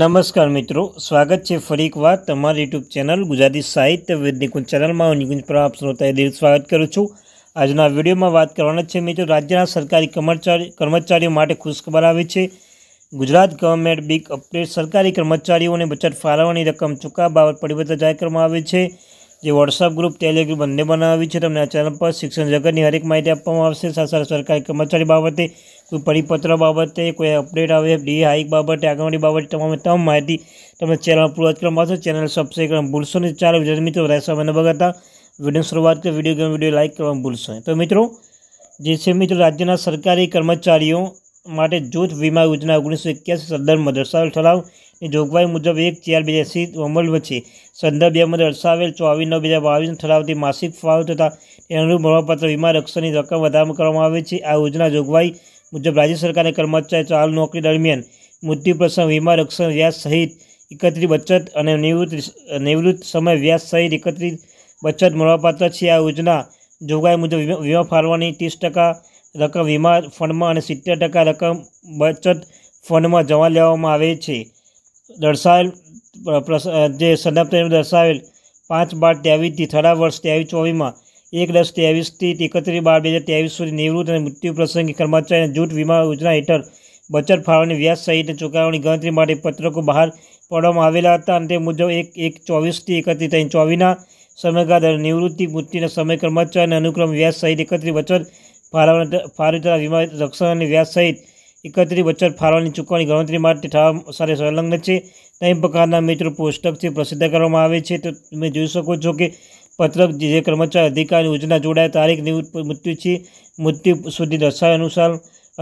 નમસ્કાર મિત્રો સ્વાગત છે ફરી એકવાર તમારી યુટ્યુબ ચેનલ ગુજરાતી સાહિત્ય વેદ ચેનલમાં હું નિકુંજ પર આપ શ્રોતાએ દિલ સ્વાગત કરું છું આજના વિડીયોમાં વાત કરવાના છે મિત્રો રાજ્યના સરકારી કર્મચારીઓ માટે ખુશખબર આવી છે ગુજરાત ગવર્મેન્ટ બિગ અપડેટ સરકારી કર્મચારીઓને બચત ફાળવણી રકમ ચૂકવવા બાબત પરિપત્ર જાહેર કરવામાં આવે છે જે વોટ્સઅપ ગ્રુપ ટેલિગ્રુપ બંને બનાવ્યું છે તમને આ ચેનલ પર શિક્ષણ જગતની હરેક માહિતી આપવામાં આવશે સાથે સરકારી કર્મચારી બાબતે કોઈ પરિપત્ર બાબતે કોઈ અપડેટ આવે ડી હાઇક બાબતે આંગણવાડી બાબતે તમામ તમામ માહિતી તમને ચેનલ પૂર્વત કરવામાં આવશે ચેનલ સબસ્ક્રાઈબ કરવાનું ભૂલશો નહીં ચાલો વિદ્યાર્થી મિત્રો રહેશો મને બગાતા વિડીયો શરૂઆત કે વિડીયો ગેમ વિડીયો લાઇક કરવાનું ભૂલશો તો મિત્રો જે છે મિત્રો રાજ્યના સરકારી કર્મચારીઓ માટે જૂથ વીમા યોજના ઓગણીસો એક્યાસી સંદર્ભમાં દર્શાવેલ ઠરાવની જોગવાઈ મુજબ એક ચાર બે હજાર સી અમલ વચ્ચે સંદર્ભ બેમાં દર્શાવેલ ચોવીસ નવ બે હજાર બાવીસને ઠરાવતી માસિક ફાળો તથા તેનું મળવાપાત્ર વીમા રક્ષણની રકમ વધારવામાં કરવામાં આવે છે આ યોજના જોગવાઈ મુજબ રાજ્ય સરકારે કર્મચારી ચાલુ નોકરી દરમિયાન મૃત્યુ પ્રસંગ વીમા રક્ષણ વ્યાજ સહિત એકત્રિત બચત અને નિવૃત્ત નિવૃત્ત સમય વ્યાજ સહિત એકત્રિત બચત મળવાપાત્ર છે આ યોજના જોગવાઈ મુજબ વીમા ફાળવાની ત્રીસ ટકા રકમ વીમા ફંડમાં અને સિત્તેર ટકા રકમ બચત ફંડમાં જમા લેવામાં આવે છે દર્શાવેલ જે સંદર્ભ દર્શાવેલ પાંચ બાર ત્રેવીસથી થરા વર્ષ ત્રેવીસ ચોવીસમાં એક દસ ત્રેવીસથી એકત્રીસ બાર બે હજાર ત્રેવીસ સુધી નિવૃત્ત અને મૃત્યુ પ્રસંગે કર્મચારીના જૂથ વીમા યોજના હેઠળ બચત ફાળવણી વ્યાજ સહિત ચુકવણી ગણતરી માટે પત્રકો બહાર પાડવામાં આવેલા હતા અને તે મુજબ એક એક ચોવીસથી એકત્રીસ ત્રણ ચોવીસના સમયગાળા નિવૃત્તિ મૃત્યુના સમય કર્મચારીના અનુક્રમ વ્યાજ સહિત એકત્રીસ બચત ફાળવણી ફાળવણીના વીમા રક્ષણ અને વ્યાજ સહિત એકત્રીસ બચત ફાળવણી ચૂકવણી ગણતરી માટે ઠરાવ સાથે સંલગ્ન છે ત્રણ પ્રકારના મિત્રો પુસ્તક છે પ્રસિદ્ધ કરવામાં આવે છે તો તમે જોઈ શકો છો કે પત્રક જે કર્મચારી અધિકાર યોજના જોડાય તારીખ મૃત્યુ છે મૃત્યુ સુધી દર્શાવ્યા અનુસાર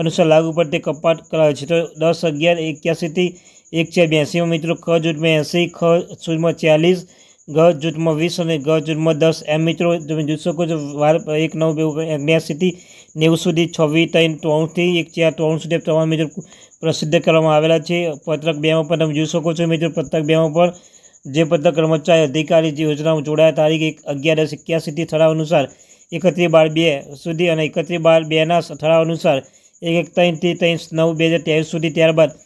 અનુસાર લાગુ પડતે કપાટ કરાવે છે તો દસ અગિયાર એક્યાસીથી એક ચાર બ્યાસીમાં મિત્રો ખ જૂથમાં એંસી ખ સૂજમાં ચાલીસ ગ જૂથમાં વીસ અને ગ જૂથમાં દસ એમ મિત્રો તમે જોઈ શકો છો વાર એક નવ બે અગ્યાસીથી નેવું સુધી છવ્વીસ ત્રણ ત્રણથી એક ચાર ત્રણ સુધી તમામ મિત્રો પ્રસિદ્ધ કરવામાં આવેલા છે પત્રક બેમાં પણ તમે જોઈ શકો છો મિત્રો પત્રક બેમાં પણ જે પત્રક કર્મચારી અધિકારી જે યોજનાઓ જોડાયા તારીખ એક અગિયાર દસ એક્યાસીથી ઠરાવ અનુસાર એકત્રીસ બાર બે સુધી અને એકત્રીસ બાર બેના ઠરાવ અનુસાર એક એક ત્રણથી ત્રણ નવ બે હજાર ત્રેવીસ સુધી ત્યારબાદ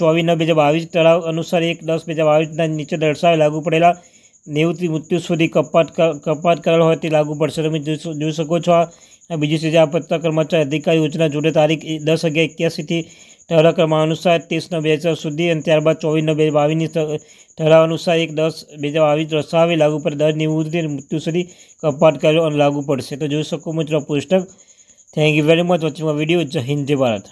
ચોવીસ નવ બે હજાર બાવીસ ઠરાવ અનુસાર એક દસ બે હજાર બાવીસના નીચે દર્શાવે લાગુ પડેલા નેવુંથી મૃત્યુ સુધી કપાત કપાત કરેલો હોય તે લાગુ પડશે તમે જોઈ શકો છો આ બીજી સ્થિતિ આ પત્ર કર્મચારી અધિકારી યોજના જોડે તારીખ દસ અગિયાર એક્યાસીથી ઠરાવવામાં અનુસાર ત્રીસ નવ બે હજાર સુધી અને ત્યારબાદ ચોવીસ નવ બે હજાર બાવીસની ઠરાવ અનુસાર એક દસ બે હજાર બાવીસ રસાવી લાગુ પડે દર નિવૃત્તિ મૃત્યુ સુધી કપાત કરેલો અને લાગુ પડશે તો જોઈ શકો મિત્રો પુસ્તક thank you very much watching video જય હિન્દ જય ભારત